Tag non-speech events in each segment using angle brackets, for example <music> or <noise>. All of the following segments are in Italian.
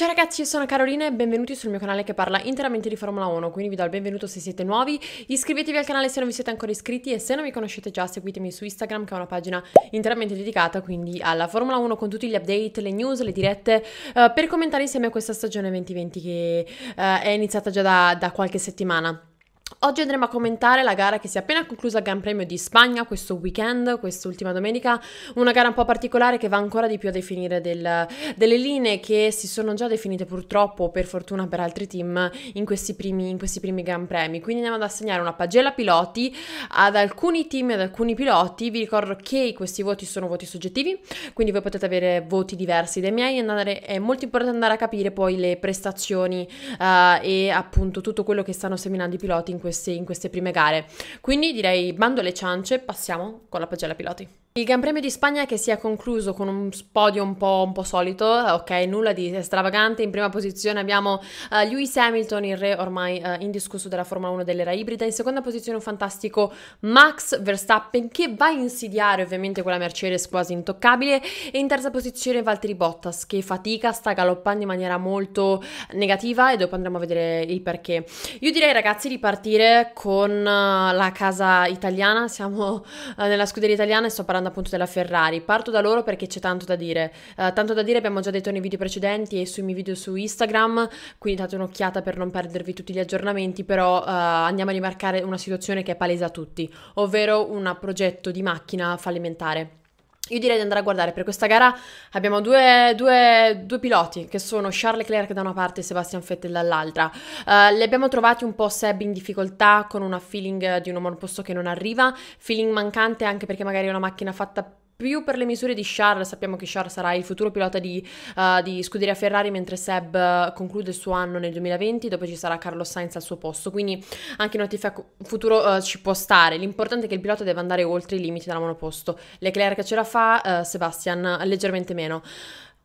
Ciao ragazzi, io sono Carolina e benvenuti sul mio canale che parla interamente di Formula 1, quindi vi do il benvenuto se siete nuovi, iscrivetevi al canale se non vi siete ancora iscritti e se non mi conoscete già seguitemi su Instagram che è una pagina interamente dedicata quindi alla Formula 1 con tutti gli update, le news, le dirette uh, per commentare insieme a questa stagione 2020 che uh, è iniziata già da, da qualche settimana. Oggi andremo a commentare la gara che si è appena conclusa al Gran Premio di Spagna questo weekend, quest'ultima domenica, una gara un po' particolare che va ancora di più a definire del, delle linee che si sono già definite purtroppo, per fortuna per altri team, in questi primi, in questi primi Gran Premi. Quindi andiamo ad assegnare una pagella piloti ad alcuni team e ad alcuni piloti. Vi ricordo che questi voti sono voti soggettivi, quindi voi potete avere voti diversi dai miei andare, è molto importante andare a capire poi le prestazioni uh, e appunto tutto quello che stanno seminando i piloti in in, questi, in queste prime gare. Quindi direi bando alle ciance, passiamo con la pagella piloti. Il Gran Premio di Spagna che si è concluso con un podio un po', un po solito, ok, nulla di stravagante. In prima posizione abbiamo uh, Lewis Hamilton, il re ormai uh, indiscusso della Formula 1 dell'era ibrida. In seconda posizione un fantastico Max Verstappen che va a insidiare ovviamente quella Mercedes quasi intoccabile. E in terza posizione Valtteri Bottas che fatica, sta galoppando in maniera molto negativa e dopo andremo a vedere il perché. Io direi ragazzi di partire con uh, la casa italiana, siamo nella scuderia italiana e sto parlando appunto della Ferrari. Parto da loro perché c'è tanto da dire. Uh, tanto da dire abbiamo già detto nei video precedenti e sui miei video su Instagram, quindi date un'occhiata per non perdervi tutti gli aggiornamenti, però uh, andiamo a rimarcare una situazione che è palese a tutti, ovvero un progetto di macchina fallimentare. Io direi di andare a guardare, per questa gara abbiamo due, due, due, piloti che sono Charles Leclerc da una parte e Sebastian Vettel dall'altra. Uh, li abbiamo trovati un po' Seb in difficoltà con una feeling di un monoposto che non arriva, feeling mancante anche perché magari è una macchina fatta più per le misure di Charles, sappiamo che Charles sarà il futuro pilota di, uh, di Scuderia Ferrari mentre Seb eh, conclude il suo anno nel 2020, dopo ci sarà Carlo Sainz al suo posto, quindi anche in notifica futuro uh, ci può stare, l'importante è che il pilota deve andare oltre i limiti della monoposto, Leclerc ce la fa, Sebastian leggermente meno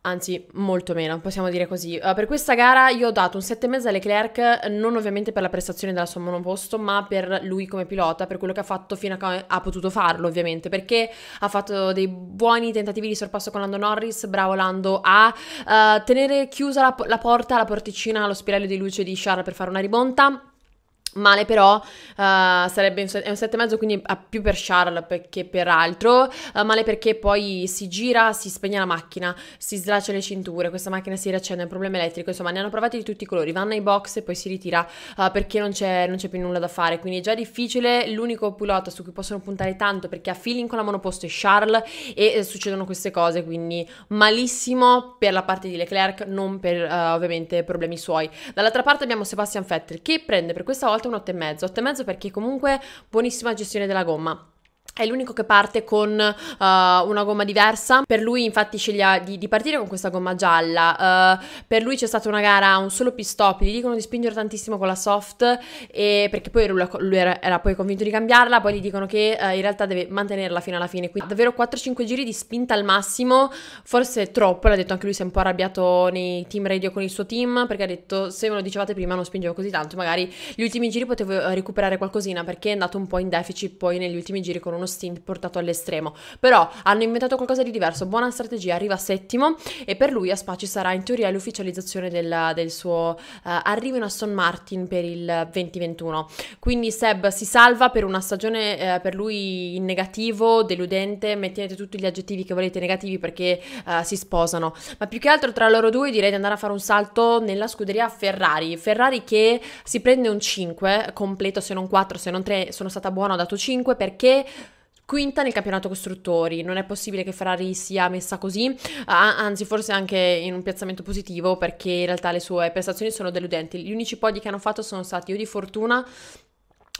anzi molto meno, possiamo dire così. Uh, per questa gara io ho dato un 7,5 a Leclerc, non ovviamente per la prestazione della sua monoposto, ma per lui come pilota, per quello che ha fatto fino a che ha potuto farlo ovviamente, perché ha fatto dei buoni tentativi di sorpasso con Lando Norris, bravo Lando, a uh, tenere chiusa la, la porta, la porticina, lo spiraglio di luce di Charles per fare una rimonta Male però uh, sarebbe un, 7,5 quindi a più per Charles che per altro, uh, male perché poi si gira, si spegne la macchina, si slacia le cinture, questa macchina si riaccende, è un problema elettrico, insomma ne hanno provati di tutti i colori, vanno ai box e poi si ritira uh, perché non c'è, non c'è più nulla da fare, quindi è già difficile, l'unico pilota su cui possono puntare tanto perché ha feeling con la monoposto è Charles e eh, succedono queste cose, quindi malissimo per la parte di Leclerc, non per ovviamente problemi suoi. Dall'altra parte abbiamo Sebastian Vettel che prende per questa volta volta un 8,5. 8,5 perché comunque buonissima gestione della gomma è l'unico che parte con uh, una gomma diversa. Per lui, infatti, sceglie di, di partire con questa gomma gialla. Uh, per lui c'è stata una gara un solo pit stop. Gli dicono di spingere tantissimo con la soft, e, perché poi lui, lui era, era, poi convinto di cambiarla. Poi gli dicono che uh, in realtà deve mantenerla fino alla fine. Quindi, davvero 4-5 giri di spinta al massimo, forse troppo. L'ha detto anche lui, si è un po' arrabbiato nei team radio con il suo team, perché ha detto: Se me lo dicevate prima, non spingevo così tanto. Magari gli ultimi giri potevo recuperare qualcosina, perché è andato un po' in deficit poi negli ultimi giri con uno uno stint portato all'estremo. Però hanno inventato qualcosa di diverso, buona strategia, arriva settimo e per lui a Spa ci sarà in teoria l'ufficializzazione del, del suo uh, arrivo in Aston Martin per il 2021. Quindi Seb si salva per una stagione uh, per lui in negativo, deludente, mettete tutti gli aggettivi che volete negativi perché uh, si sposano. Ma più che altro tra loro due direi di andare a fare un salto nella scuderia Ferrari. Ferrari che si prende un 5 completo, se non 4, se non 3, sono stata buona, ho dato 5 perché quinta nel campionato costruttori, non è possibile che Ferrari sia messa così, anzi forse anche in un piazzamento positivo perché in realtà le sue prestazioni sono deludenti, gli unici podi che hanno fatto sono stati o di fortuna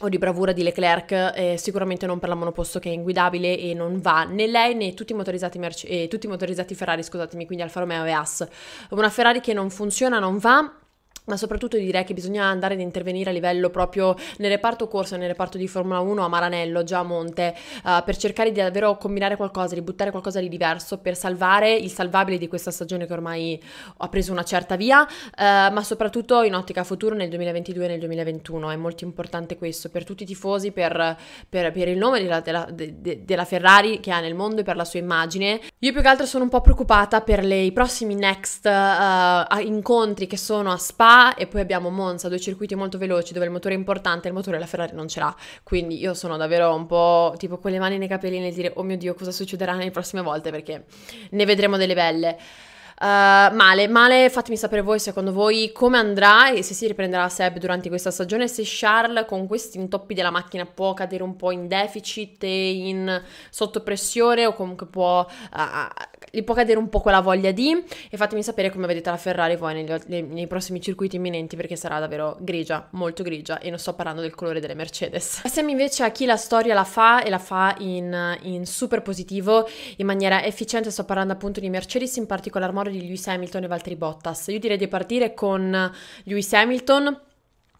o di bravura di Leclerc, eh, sicuramente non per la monoposto che è inguidabile e non va né lei né tutti i motorizzati, merci- eh, tutti i motorizzati Ferrari, scusatemi, quindi Alfa Romeo e Haas. Una Ferrari che non funziona, non va, ma soprattutto direi che bisogna andare ad intervenire a livello proprio nel reparto corsa nel reparto di Formula 1 a Maranello, già a Monte, uh, per cercare di davvero combinare qualcosa, di buttare qualcosa di diverso per salvare il salvabile di questa stagione che ormai ha preso una certa via, uh, ma soprattutto in ottica futuro nel 2022 e nel 2021. È molto importante questo per tutti i tifosi, per, per, per il nome della, della, de, della Ferrari che ha nel mondo e per la sua immagine. Io più che altro sono un po' preoccupata per le, i prossimi next uh, incontri che sono a Spa e poi abbiamo Monza, due circuiti molto veloci dove il motore è importante il motore la Ferrari non ce l'ha. Quindi io sono davvero un po' tipo con le mani nei capelli nel dire oh mio Dio cosa succederà nelle prossime volte perché ne vedremo delle belle. Uh, male, male, fatemi sapere voi secondo voi come andrà e se si riprenderà Seb durante questa stagione, se Charles con questi intoppi della macchina può cadere un po' in deficit e in sottopressione o comunque può uh, gli può cadere un po' quella voglia di e fatemi sapere come vedete la Ferrari voi negli, nei, nei, prossimi circuiti imminenti perché sarà davvero grigia, molto grigia e non sto parlando del colore delle Mercedes. <laughs> Passiamo invece a chi la storia la fa e la fa in, in super positivo, in maniera efficiente, sto parlando appunto di Mercedes, in particolar modo di Lewis Hamilton e Valtteri Bottas. Io direi di partire con Lewis Hamilton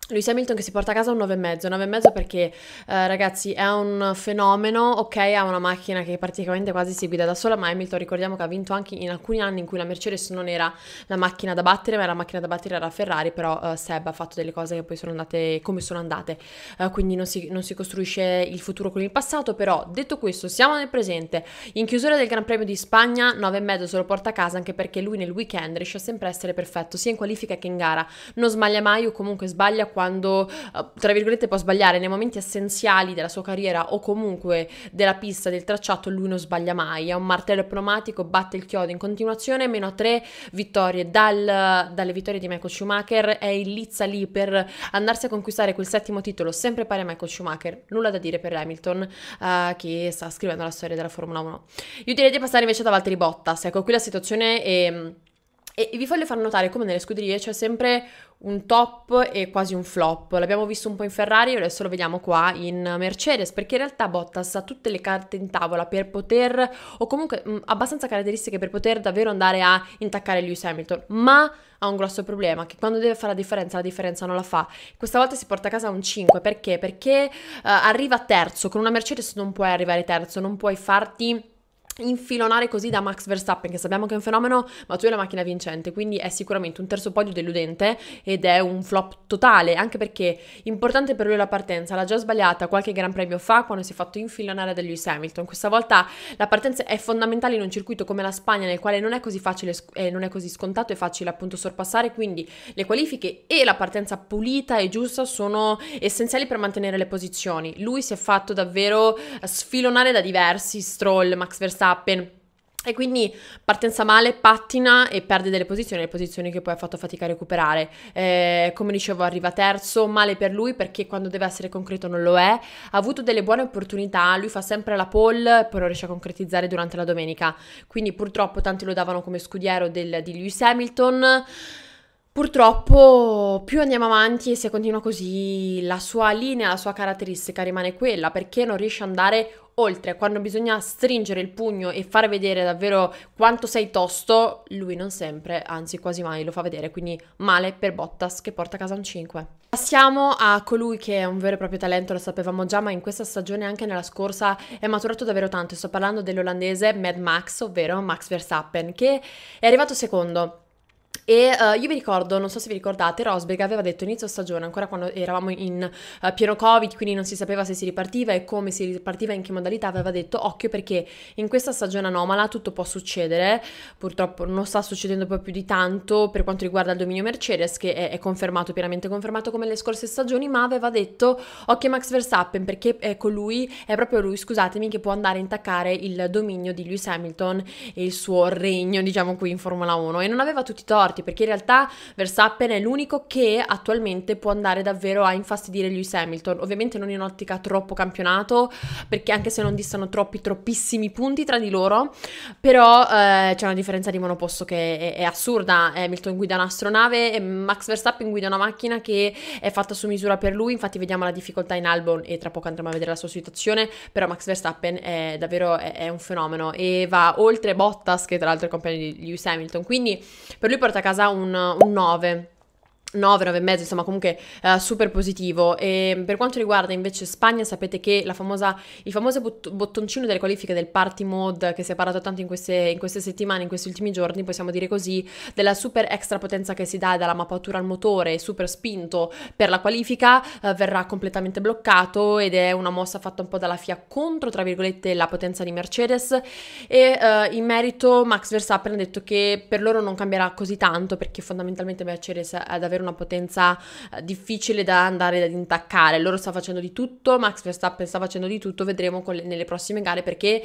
Lewis Hamilton che si porta a casa un 9,5, 9,5 perché eh, ragazzi è un fenomeno, ok ha una macchina che praticamente quasi si guida da sola, ma Hamilton ricordiamo che ha vinto anche in alcuni anni in cui la Mercedes non era la macchina da battere, ma era la macchina da battere era Ferrari, però eh, Seb ha fatto delle cose che poi sono andate come sono andate, eh, quindi non si, non si, costruisce il futuro con il passato, però detto questo siamo nel presente, in chiusura del Gran Premio di Spagna 9,5 se lo porta a casa anche perché lui nel weekend riesce sempre a essere perfetto, sia in qualifica che in gara, non sbaglia mai o comunque sbaglia quando, eh, tra virgolette, può sbagliare nei momenti essenziali della sua carriera o comunque della pista, del tracciato, lui non sbaglia mai. È un martello pneumatico, batte il chiodo in continuazione, meno a tre vittorie dal, dalle vittorie di Michael Schumacher, è in lizza lì per andarsi a conquistare quel settimo titolo, sempre pari a Michael Schumacher. Nulla da dire per Hamilton uh, che sta scrivendo la storia della Formula 1. Io direi di passare invece da Valtteri Bottas, ecco qui la situazione è mm, e vi voglio far notare come nelle scuderie c'è sempre un top e quasi un flop. L'abbiamo visto un po' in Ferrari e adesso lo vediamo qua in Mercedes, perché in realtà Bottas ha tutte le carte in tavola per poter, o comunque mh, mm, abbastanza caratteristiche per poter davvero andare a intaccare Lewis Hamilton, ma ha un grosso problema, che quando deve fare la differenza, la differenza non la fa. Questa volta si porta a casa un 5, perché? Perché uh, arriva terzo, con una Mercedes non puoi arrivare terzo, non puoi farti infilonare così da Max Verstappen, che sappiamo che è un fenomeno, ma tu hai la macchina vincente, quindi è sicuramente un terzo podio deludente ed è un flop totale, anche perché importante per lui la partenza, l'ha già sbagliata qualche gran premio fa quando si è fatto infilonare da Lewis Hamilton. Questa volta la partenza è fondamentale in un circuito come la Spagna, nel quale non è così facile eh, non è così scontato e facile appunto sorpassare, quindi le qualifiche e la partenza pulita e giusta sono essenziali per mantenere le posizioni. Lui si è fatto davvero sfilonare da diversi, Stroll, Max Verstappen Verstappen. E quindi partenza male, pattina e perde delle posizioni, le posizioni che poi ha fatto fatica a recuperare. Eh, come dicevo, arriva terzo, male per lui perché quando deve essere concreto non lo è. Ha avuto delle buone opportunità, lui fa sempre la pole, però riesce a concretizzare durante la domenica. Quindi purtroppo tanti lo davano come scudiero del, di Lewis Hamilton. Purtroppo più andiamo avanti e se continua così la sua linea, la sua caratteristica rimane quella perché non riesce ad andare oltre. Quando bisogna stringere il pugno e far vedere davvero quanto sei tosto, lui non sempre, anzi quasi mai lo fa vedere, quindi male per Bottas che porta a casa un 5. Passiamo a colui che è un vero e proprio talento, lo sapevamo già, ma in questa stagione anche nella scorsa è maturato davvero tanto. Sto parlando dell'olandese Mad Max, ovvero Max Verstappen, che è arrivato secondo e uh, io mi ricordo, non so se vi ricordate, Rosberg aveva detto inizio stagione, ancora quando eravamo in uh, pieno Covid, quindi non si sapeva se si ripartiva e come si ripartiva, in che modalità, aveva detto occhio perché in questa stagione anomala tutto può succedere, purtroppo non sta succedendo proprio di tanto per quanto riguarda il dominio Mercedes che è, è confermato, pienamente confermato come le scorse stagioni, ma aveva detto occhio Max Verstappen perché è colui, ecco, è proprio lui, scusatemi, che può andare a intaccare il dominio di Lewis Hamilton e il suo regno, diciamo qui in Formula 1 e non aveva tutti i torti Versotti, perché in realtà Verstappen è l'unico che attualmente può andare davvero a infastidire Lewis Hamilton, ovviamente non in ottica troppo campionato, perché anche se non distano troppi, troppissimi punti tra di loro, però eh, c'è una differenza di monoposto che è, è assurda, Hamilton guida un'astronave e Max Verstappen guida una macchina che è fatta su misura per lui, infatti vediamo la difficoltà in Albon e tra poco andremo a vedere la sua situazione, però Max Verstappen è davvero è, è un fenomeno e va oltre Bottas che tra l'altro è il compagno di Lewis Hamilton, quindi per lui porta a casa un, un 9 9, 9 e mezzo, insomma comunque eh, super positivo. E per quanto riguarda invece Spagna, sapete che famosa, il famoso bot- bottoncino delle qualifiche del party mode che si è parlato tanto in queste, in queste, settimane, in questi ultimi giorni, possiamo dire così, della super extra potenza che si dà dalla mappatura al motore, super spinto per la qualifica, eh, verrà completamente bloccato ed è una mossa fatta un po' dalla FIA contro, tra virgolette, la potenza di Mercedes. E eh, in merito Max Verstappen ha detto che per loro non cambierà così tanto perché fondamentalmente Mercedes ad avere avere una potenza eh, difficile da andare ad intaccare. Loro sta facendo di tutto, Max Verstappen sta facendo di tutto, vedremo le, nelle prossime gare perché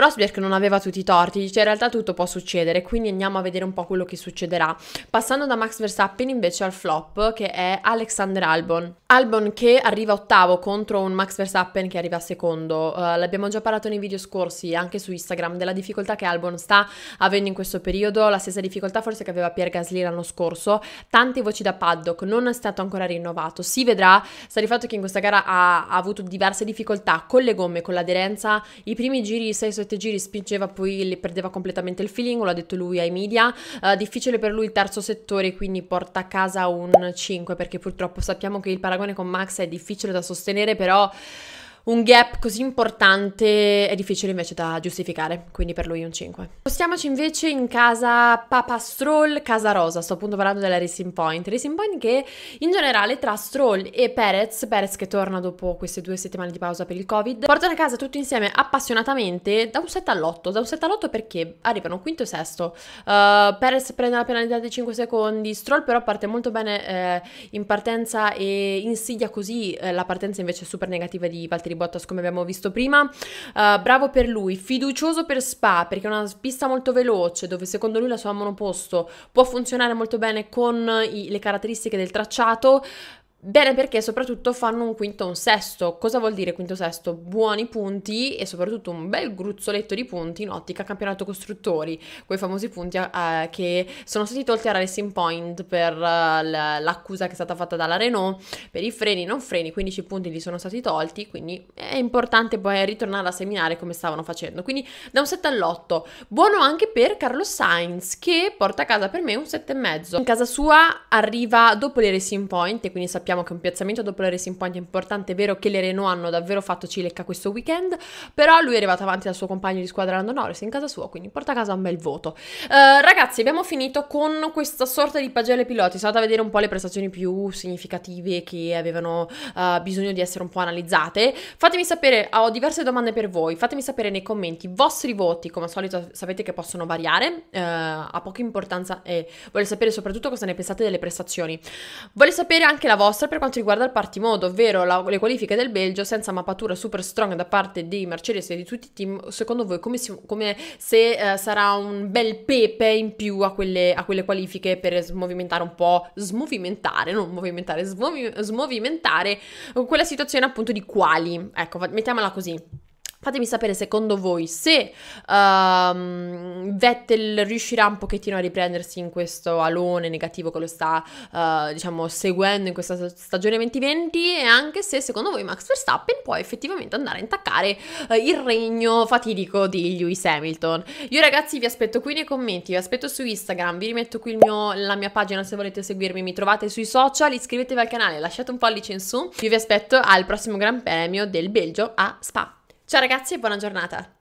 Rosberg non aveva tutti i torti, dice in realtà tutto può succedere, quindi andiamo a vedere un po' quello che succederà. Passando da Max Verstappen invece al flop che è Alexander Albon. Albon che arriva ottavo contro un Max Verstappen che arriva secondo. Uh, l'abbiamo già parlato nei video scorsi anche su Instagram della difficoltà che Albon sta avendo in questo periodo, la stessa difficoltà forse che aveva Pierre Gasly l'anno scorso. Tante voci da paddock, non è stato ancora rinnovato. Si vedrà, sta di fatto che in questa gara ha, ha avuto diverse difficoltà con le gomme, con l'aderenza. I primi giri 6 su sette giri spingeva poi le perdeva completamente il feeling, l'ha detto lui ai media, uh, difficile per lui il terzo settore quindi porta a casa un 5 perché purtroppo sappiamo che il paragone con Max è difficile da sostenere però un gap così importante è difficile invece da giustificare, quindi per lui un 5. Spostiamoci invece in casa Papa Stroll, Casa Rosa, sto appunto parlando della Racing Point, Racing Point che in generale tra Stroll e Perez, Perez che torna dopo queste due settimane di pausa per il Covid, portano a casa tutti insieme appassionatamente da un 7 all'8, da un 7 all'8 perché arrivano quinto e sesto, uh, Perez prende la penalità di 5 secondi, Stroll però parte molto bene eh, in partenza e insidia così eh, la partenza invece super negativa di Valtteri di Bottas come abbiamo visto prima. Uh, bravo per lui, fiducioso per Spa perché è una pista molto veloce dove secondo lui la sua monoposto può funzionare molto bene con i, le caratteristiche del tracciato. Bene perché soprattutto fanno un quinto un sesto. Cosa vuol dire quinto sesto? Buoni punti e soprattutto un bel gruzzoletto di punti in ottica campionato costruttori, quei famosi punti eh, che sono stati tolti a Racing Point per eh, l'accusa che è stata fatta dalla Renault, per i freni non freni, 15 punti gli sono stati tolti, quindi è importante poi ritornare a seminare come stavano facendo. Quindi da un 7 all'8, buono anche per Carlos Sainz che porta a casa per me un 7,5. In casa sua arriva dopo le Racing Point e quindi sappiamo sappiamo che un piazzamento dopo la Racing Point è importante, è vero che le Renault hanno davvero fatto Cilecca questo weekend, però lui è arrivato avanti dal suo compagno di squadra Lando Norris in casa sua, quindi porta a casa un bel voto. Uh, ragazzi, abbiamo finito con questa sorta di pagella piloti, sono andata a vedere un po' le prestazioni più significative che avevano uh, bisogno di essere un po' analizzate. Fatemi sapere, ho diverse domande per voi, fatemi sapere nei commenti i vostri voti, come al solito sapete che possono variare, uh, ha poca importanza e voglio sapere soprattutto cosa ne pensate delle prestazioni. Voglio sapere anche la vostra nostra per quanto riguarda il partimodo, ovvero la, le qualifiche del Belgio senza mappatura super strong da parte di Mercedes e di tutti i team, secondo voi come, si, come se eh, sarà un bel pepe in più a quelle, a quelle qualifiche per smovimentare un po', smovimentare, non movimentare, smovi, smovimentare quella situazione appunto di quali, ecco, mettiamola così. Fatemi sapere secondo voi se um, Vettel riuscirà un pochettino a riprendersi in questo alone negativo che lo sta uh, diciamo seguendo in questa stagione 2020 e anche se secondo voi Max Verstappen può effettivamente andare a intaccare uh, il regno fatidico di Lewis Hamilton. Io ragazzi vi aspetto qui nei commenti, vi aspetto su Instagram, vi rimetto qui mio, la mia pagina se volete seguirmi, mi trovate sui social, iscrivetevi al canale, lasciate un pollice in su. Io vi aspetto al prossimo Gran Premio del Belgio a Spa. Ciao ragazzi e buona giornata!